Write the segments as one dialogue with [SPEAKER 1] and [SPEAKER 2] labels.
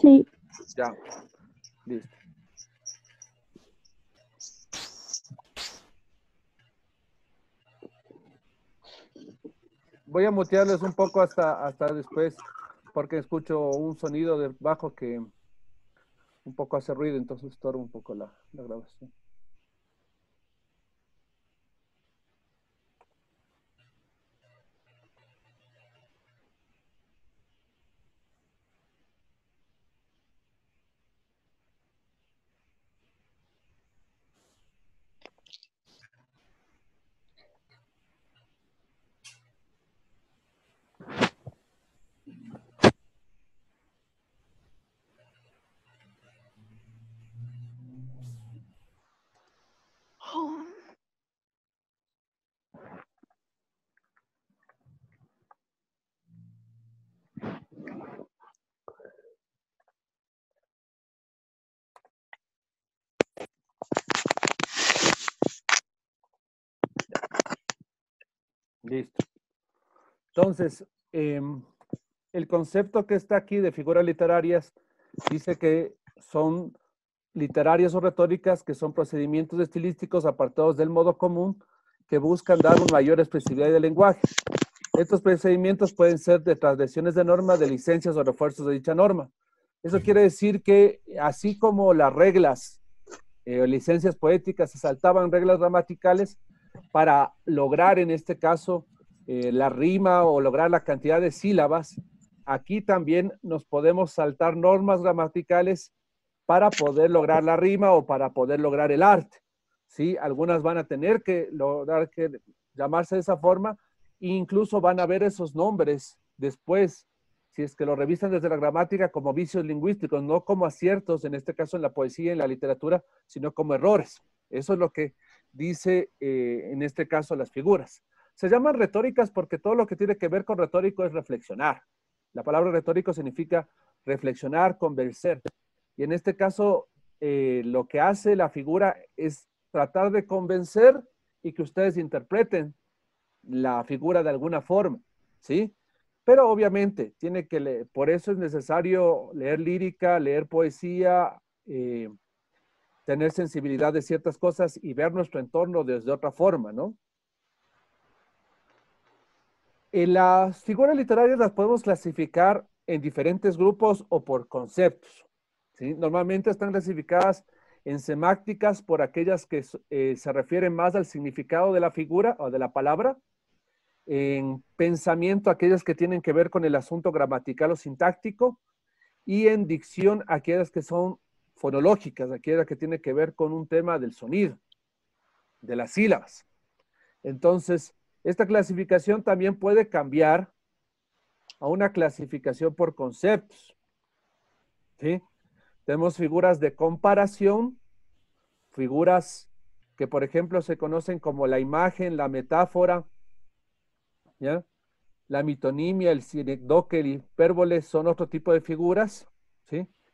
[SPEAKER 1] Sí. Ya. Listo. Voy a mutearles un poco hasta, hasta después, porque escucho un sonido de bajo que un poco hace ruido, entonces estorbo un poco la grabación. Listo. Entonces, em, el concepto que está aquí de figuras literarias dice que son literarias o retóricas que son procedimientos estilísticos apartados del modo común que buscan dar una mayor expresividad del lenguaje. Estos procedimientos pueden ser de transgresiones de norma, de licencias o refuerzos de dicha norma. Eso quiere decir que así como las reglas eh, licencias poéticas se saltaban reglas gramaticales, para lograr en este caso eh, la rima o lograr la cantidad de sílabas, aquí también nos podemos saltar normas gramaticales para poder lograr la rima o para poder lograr el arte. ¿sí? Algunas van a tener que lograr que llamarse de esa forma, e incluso van a ver esos nombres después, si es que lo revisan desde la gramática como vicios lingüísticos, no como aciertos, en este caso en la poesía, en la literatura, sino como errores. Eso es lo que dice eh, en este caso las figuras. Se llaman retóricas porque todo lo que tiene que ver con retórico es reflexionar. La palabra retórico significa reflexionar, convencer. Y en este caso, eh, lo que hace la figura es tratar de convencer y que ustedes interpreten la figura de alguna forma, ¿sí? Pero obviamente, tiene que leer, por eso es necesario leer lírica, leer poesía, eh, tener sensibilidad de ciertas cosas y ver nuestro entorno desde otra forma, ¿no? En las figuras literarias las podemos clasificar en diferentes grupos o por conceptos. Normalmente están clasificadas en semácticas por aquellas que eh, se refieren más al significado de la figura o de la palabra, en pensamiento aquellas que tienen que ver con el asunto gramatical o sintáctico, y en dicción aquellas que son fonológicas, aquella que tiene que ver con un tema del sonido, de las sílabas. Entonces, esta clasificación también puede cambiar a una clasificación por conceptos. Tenemos figuras de comparación, figuras que, por ejemplo, se conocen como la imagen, la metáfora, la mitonimia, el sinecdoque, el hipérbole, son otro tipo de figuras.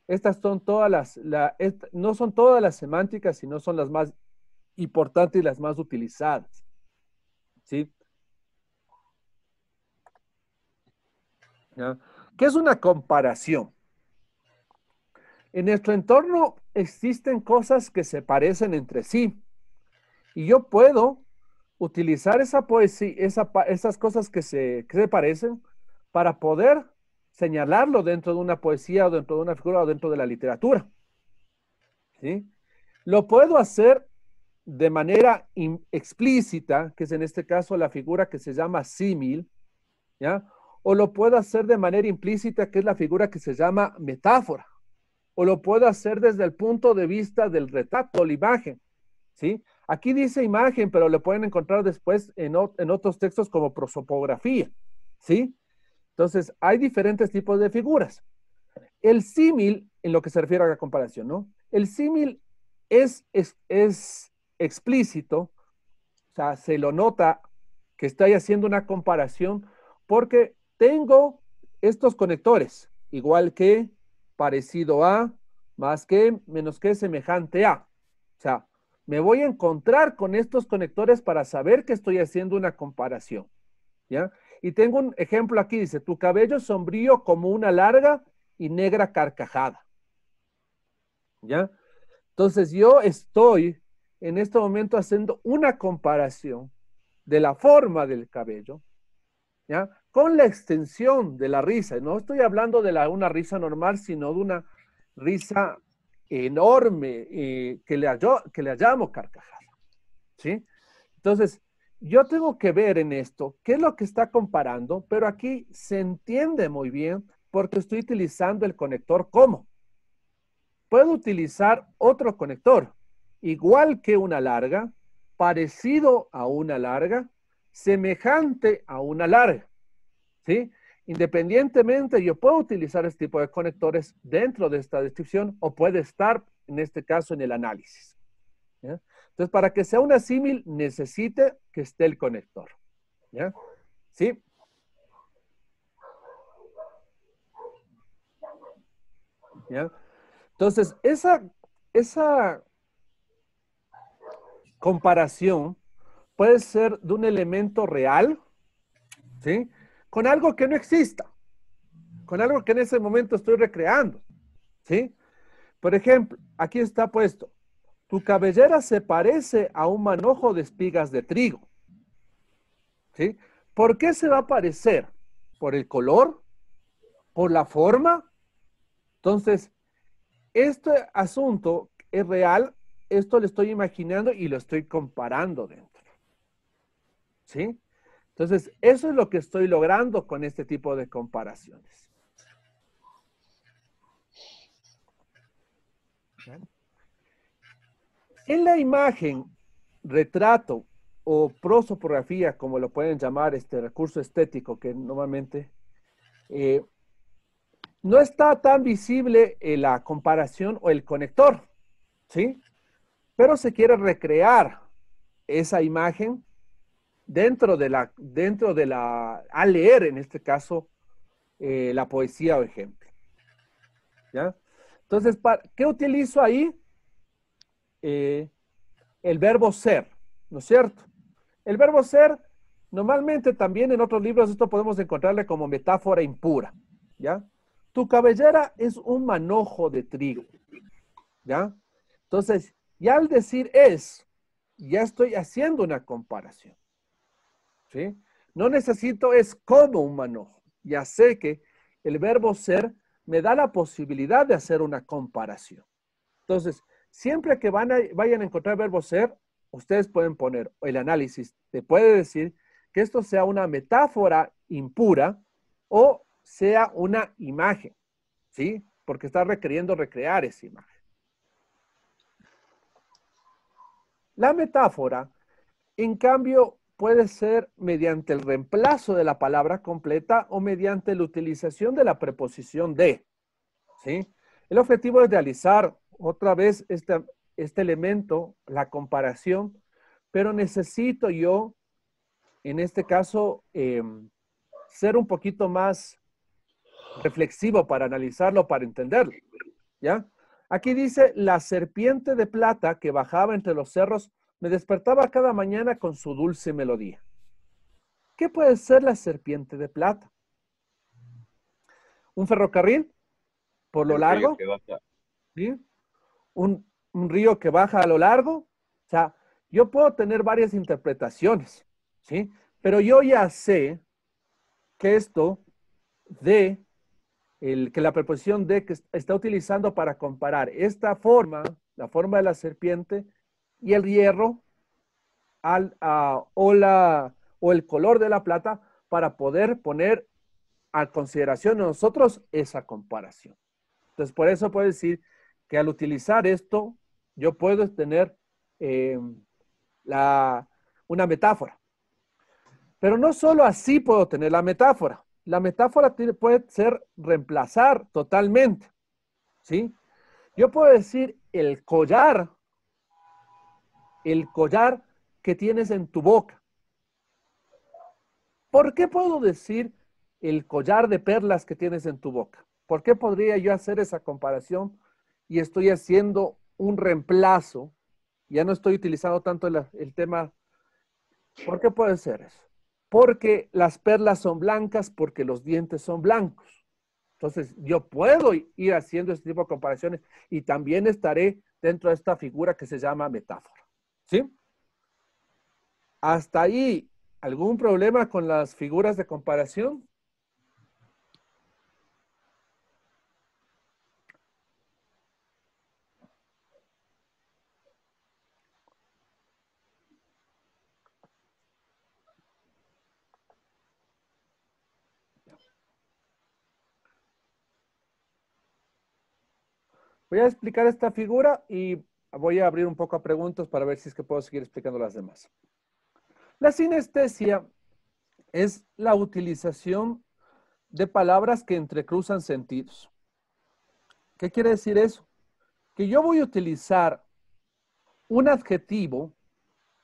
[SPEAKER 1] Estas son todas las, no son todas las semánticas, sino son las más importantes y las más utilizadas. ¿Sí? ¿Qué es una comparación? En nuestro entorno existen cosas que se parecen entre sí. Y yo puedo utilizar esa poesía, esas cosas que se, que se parecen para poder señalarlo dentro de una poesía o dentro de una figura o dentro de la literatura. ¿Sí? Lo puedo hacer de manera explícita, que es en este caso la figura que se llama símil, ¿ya? O lo puedo hacer de manera implícita, que es la figura que se llama metáfora. O lo puedo hacer desde el punto de vista del retrato, la imagen, ¿sí? Aquí dice imagen, pero lo pueden encontrar después en, en otros textos como prosopografía, ¿sí? Entonces, hay diferentes tipos de figuras. El símil, en lo que se refiere a la comparación, ¿no? El símil es, explícito, o sea, se lo nota que estoy haciendo una comparación porque tengo estos conectores, igual que, parecido a, más que, menos que, semejante a. O sea, me voy a encontrar con estos conectores para saber que estoy haciendo una comparación. ¿Ya? Y tengo un ejemplo aquí, dice, tu cabello sombrío como una larga y negra carcajada. ¿Ya? Entonces yo estoy en este momento haciendo una comparación de la forma del cabello, ¿ya? Con la extensión de la risa. No estoy hablando de una risa normal, sino de una risa enorme eh, que, le que le hallamos carcajada. ¿Sí? Entonces, yo tengo que ver en esto qué es lo que está comparando, pero aquí se entiende muy bien porque estoy utilizando el conector como. Puedo utilizar otro conector, igual que una larga, parecido a una larga, semejante a una larga. ¿Sí? Independientemente, yo puedo utilizar este tipo de conectores dentro de esta descripción o puede estar, en este caso, en el análisis. Entonces, para que sea una símil, necesite que esté el conector. ¿Ya? ¿Sí? ¿Ya? Entonces, esa, esa comparación puede ser de un elemento real, ¿sí? Con algo que no exista, con algo que en ese momento estoy recreando, ¿sí? Por ejemplo, aquí está puesto, tu cabellera se parece a un manojo de espigas de trigo. ¿Sí? ¿Por qué se va a parecer? ¿Por el color? ¿Por la forma? Entonces, este asunto es real, esto lo estoy imaginando y lo estoy comparando dentro. ¿Sí? Entonces, eso es lo que estoy logrando con este tipo de comparaciones. En la imagen, retrato o prosopografía, como lo pueden llamar, este recurso estético que normalmente eh, no está tan visible eh, la comparación o el conector, ¿sí? Pero se quiere recrear esa imagen dentro de la, dentro de la, al leer en este caso eh, la poesía o ejemplo. ¿Ya? Entonces, ¿qué utilizo ahí? Eh, el verbo ser, ¿no es cierto? El verbo ser, normalmente también en otros libros esto podemos encontrarle como metáfora impura, ¿ya? Tu cabellera es un manojo de trigo, ¿ya? Entonces, ya al decir es, ya estoy haciendo una comparación, ¿sí? No necesito es como un manojo. Ya sé que el verbo ser me da la posibilidad de hacer una comparación. Entonces, Siempre que van vayan a encontrar verbo ser, ustedes pueden poner, el análisis te puede decir que esto sea una metáfora impura o sea una imagen, ¿sí? Porque está requiriendo recrear esa imagen. La metáfora, en cambio, puede ser mediante el reemplazo de la palabra completa o mediante la utilización de la preposición de, ¿sí? El objetivo es realizar otra vez este, este elemento, la comparación, pero necesito yo, en este caso, em, ser un poquito más reflexivo para analizarlo, para entenderlo. ¿Ya? Aquí dice, la serpiente de plata que bajaba entre los cerros me despertaba cada mañana con su dulce melodía. ¿Qué puede ser la serpiente de plata? ¿Un ferrocarril? ¿Por lo largo? ¿Sí? un, río que baja a lo largo. O sea, yo puedo tener varias interpretaciones, ¿sí? Pero yo ya sé que esto de, el, que la preposición de que está utilizando para comparar esta forma, la forma de la serpiente y el hierro al, a, o, o el color de la plata para poder poner a consideración nosotros esa comparación. Entonces, por eso puedo decir que al utilizar esto, yo puedo tener eh, una metáfora. Pero no solo así puedo tener la metáfora. La metáfora puede ser reemplazar totalmente. ¿sí? Yo puedo decir el collar, el collar que tienes en tu boca. ¿Por qué puedo decir el collar de perlas que tienes en tu boca? ¿Por qué podría yo hacer esa comparación y estoy haciendo un reemplazo, ya no estoy utilizando tanto el, tema. ¿Por qué puede ser eso? Porque las perlas son blancas, porque los dientes son blancos. Entonces, yo puedo ir haciendo este tipo de comparaciones y también estaré dentro de esta figura que se llama metáfora. ¿Sí? Hasta ahí, ¿algún problema con las figuras de comparación? Voy a explicar esta figura y voy a abrir un poco a preguntas para ver si es que puedo seguir explicando las demás. La sinestesia es la utilización de palabras que entrecruzan sentidos. ¿Qué quiere decir eso? Que yo voy a utilizar un adjetivo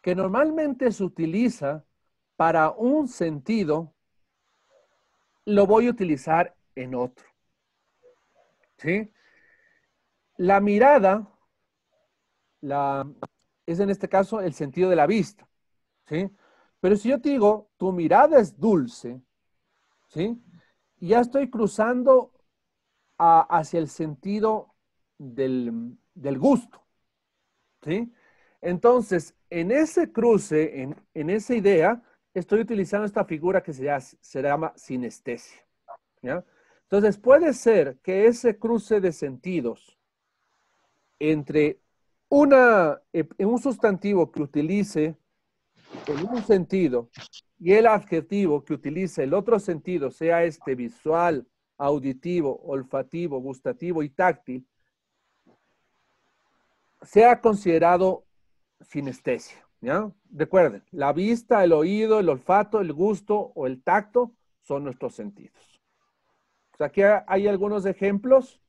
[SPEAKER 1] que normalmente se utiliza para un sentido, lo voy a utilizar en otro. ¿Sí? La mirada es en este caso el sentido de la vista, ¿sí? Pero si yo te digo, tu mirada es dulce, ¿sí? ya estoy cruzando hacia el sentido del, gusto, ¿sí? Entonces, en ese cruce, en, esa idea, estoy utilizando esta figura que se llama, sinestesia. Entonces, puede ser que ese cruce de sentidos entre eh, un sustantivo que utilice en un sentido y el adjetivo que utilice el otro sentido, sea este visual, auditivo, olfativo, gustativo y táctil, sea considerado sinestesia. Recuerden, la vista, el oído, el olfato, el gusto o el tacto son nuestros sentidos. aquí hay algunos ejemplos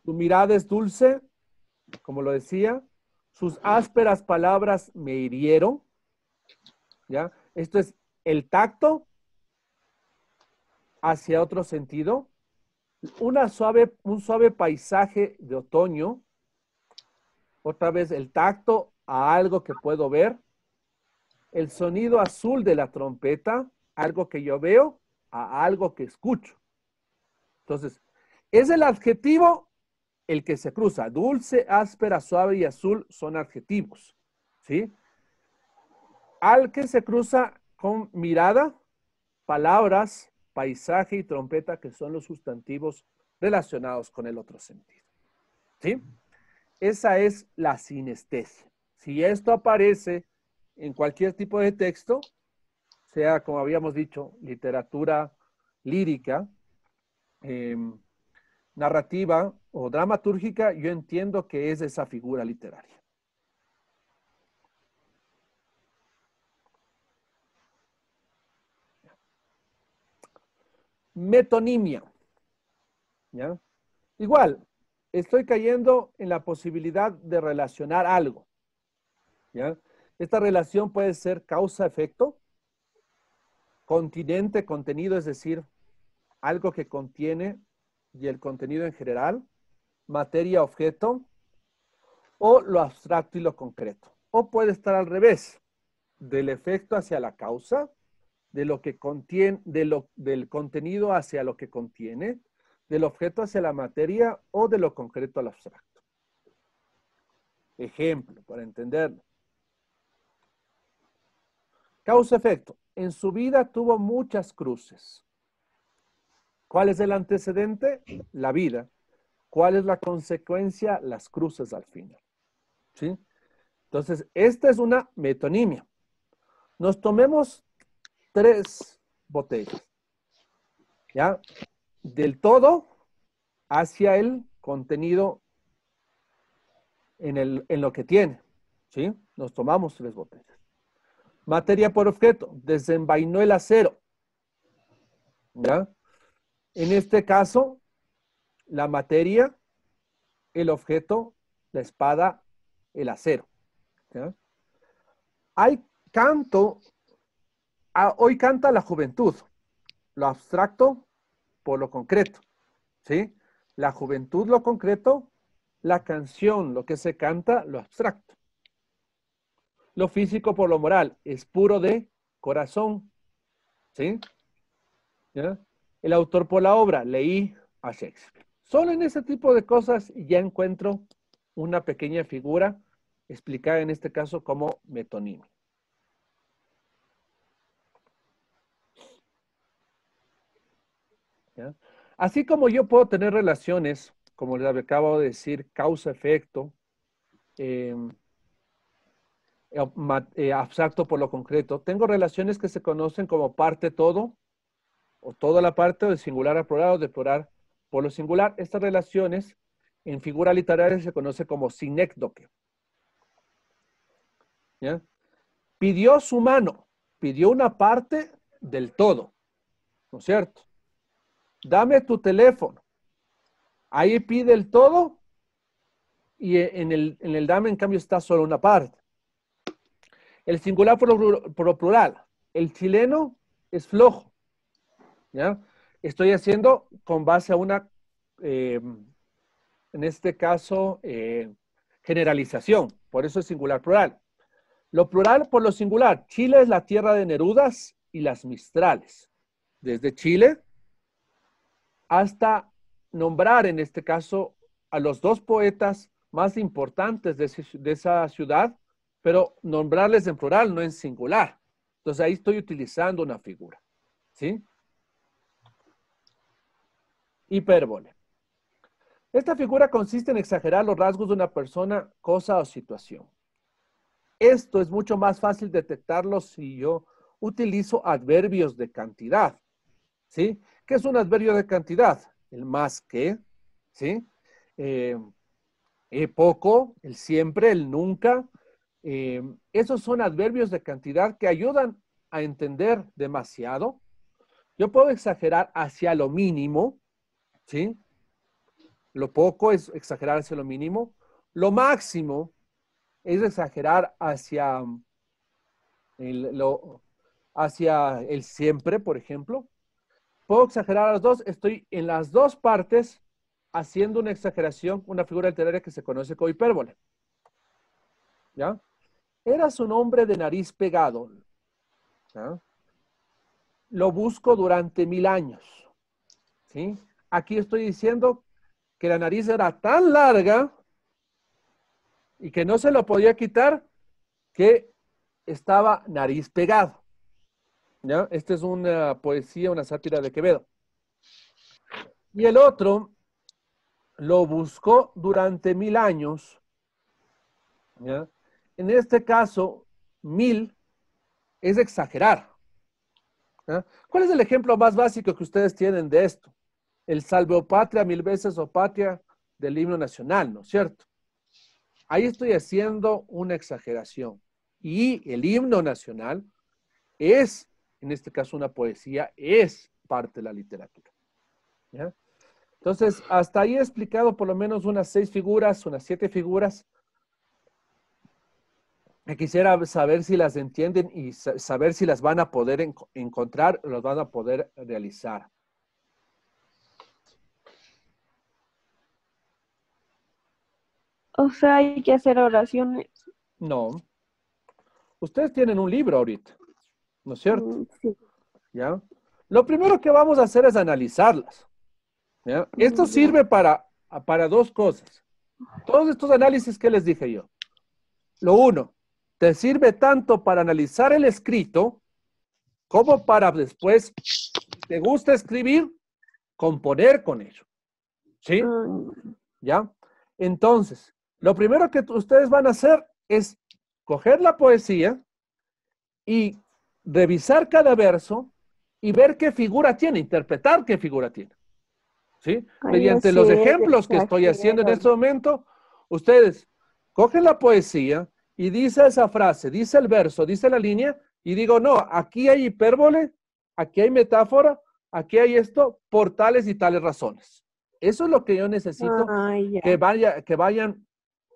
[SPEAKER 1] Tu mirada es dulce, como lo decía. Sus ásperas palabras me hirieron. ¿Ya? Esto es el tacto hacia otro sentido. Una suave, un suave paisaje de otoño. Otra vez el tacto a algo que puedo ver. El sonido azul de la trompeta, algo que yo veo, a algo que escucho. Entonces, es el adjetivo el que se cruza. Dulce, áspera, suave y azul son adjetivos. ¿Sí? Al que se cruza con mirada, palabras, paisaje y trompeta, que son los sustantivos relacionados con el otro sentido. ¿Sí? Esa es la sinestesia. Si esto aparece en cualquier tipo de texto, sea como habíamos dicho, literatura lírica, em, narrativa o dramatúrgica, yo entiendo que es esa figura literaria. Metonimia. ¿Ya? Igual, estoy cayendo en la posibilidad de relacionar algo. Esta relación puede ser causa-efecto, continente-contenido, es decir, algo que contiene y el contenido en general, materia-objeto, o lo abstracto y lo concreto. O puede estar al revés, del efecto hacia la causa, de lo que contiene, del contenido hacia lo que contiene, del objeto hacia la materia o de lo concreto al abstracto. Ejemplo, para entenderlo. Causa-efecto. En su vida tuvo muchas cruces. ¿Cuál es el antecedente? La vida. ¿Cuál es la consecuencia? Las cruces al final. ¿Sí? Entonces, esta es una metonimia. Nos tomemos tres botellas. ¿Ya? Del todo hacia el contenido en, lo que tiene. ¿Sí? Nos tomamos tres botellas. Materia por objeto. Desenvainó el acero. ¿Ya? En este caso, la materia, el objeto, la espada, el acero. Hay canto, ah, hoy canta la juventud, lo abstracto por lo concreto. ¿sí? La juventud, lo concreto, la canción, lo que se canta, lo abstracto. Lo físico por lo moral, es puro de corazón. ¿sí? El autor por la obra, leí a Shakespeare. Solo en ese tipo de cosas ya encuentro una pequeña figura explicada en este caso como metonimia. Así como yo puedo tener relaciones, como les acabo de decir, causa-efecto, em, eh, eh, abstracto por lo concreto, tengo relaciones que se conocen como parte todo, o toda la parte, o de singular a plural, o de plural por lo singular, estas relaciones en figura literaria se conoce como sinécdoque. ¿Ya? Pidió su mano, pidió una parte del todo, ¿no es cierto? Dame tu teléfono. Ahí pide el todo y en el, dame, en cambio, está solo una parte. El singular por, lo plural. El chileno es flojo. ¿ya? estoy haciendo con base a una, eh, en este caso, eh, generalización. Por eso es singular plural. Lo plural por lo singular. Chile es la tierra de Nerudas y las Mistrales. Desde Chile hasta nombrar, en este caso, a los dos poetas más importantes de, de esa ciudad, pero nombrarles en plural, no en singular. Entonces ahí estoy utilizando una figura. ¿Sí? Hipérbole. Esta figura consiste en exagerar los rasgos de una persona, cosa o situación. Esto es mucho más fácil detectarlo si yo utilizo adverbios de cantidad. ¿Sí? ¿Qué es un adverbio de cantidad? El más que, ¿sí? Eh, poco, el siempre, el nunca. Eh, esos son adverbios de cantidad que ayudan a entender demasiado. Yo puedo exagerar hacia lo mínimo, ¿Sí? Lo poco es exagerar hacia lo mínimo. Lo máximo es exagerar hacia mm, el, hacia el siempre, por ejemplo. Puedo exagerar las dos. Estoy en las dos partes haciendo una exageración, una figura literaria que se conoce como hipérbole. ¿Ya? Eras un hombre de nariz pegado. ¿Ya? Lo busco durante mil años. ¿Sí? Aquí estoy diciendo que la nariz era tan larga y que no se lo podía quitar que estaba nariz pegado. Esta es una poesía, una sátira de Quevedo. Y el otro lo buscó durante mil años. En este caso, mil es exagerar. ¿Cuál es el ejemplo más básico que ustedes tienen de esto? el salve patria mil veces o patria del himno nacional, ¿no es cierto? Ahí estoy haciendo una exageración. Y el himno nacional es, en este caso una poesía, es parte de la literatura. Entonces, hasta ahí he explicado por lo menos unas seis figuras, unas siete figuras. Quisiera saber si las entienden y saber si las van a poder encontrar, las van a poder realizar. O sea, hay que hacer oraciones. No. Ustedes tienen un libro ahorita, ¿no es cierto? Mm, sí. ¿Ya? Lo primero que vamos a hacer es analizarlas. ¿ya? Esto sirve para, para dos cosas. Todos estos análisis que les dije yo. Lo uno, te sirve tanto para analizar el escrito como para después, te gusta escribir, componer con ello. ¿Sí? Mm. ¿Ya? Entonces, lo primero que ustedes van a hacer es coger la poesía y revisar cada verso y ver qué figura tiene, interpretar qué figura tiene. ¿Sí? Mediante los ejemplos que estoy haciendo en este momento, ustedes cogen la poesía y dice esa frase, dice el verso, dice la línea, y digo, no, aquí hay hipérbole, aquí hay metáfora, aquí hay esto, por tales y tales razones. Eso es lo que yo necesito, ah, que, vaya, que vayan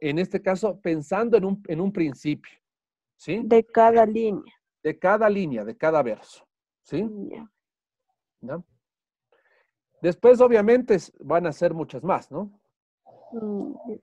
[SPEAKER 1] en este caso pensando en un, principio, ¿sí? De cada línea. De cada línea, de cada verso, ¿sí? ¿No? Después, obviamente, van a ser muchas más, ¿no? Mm,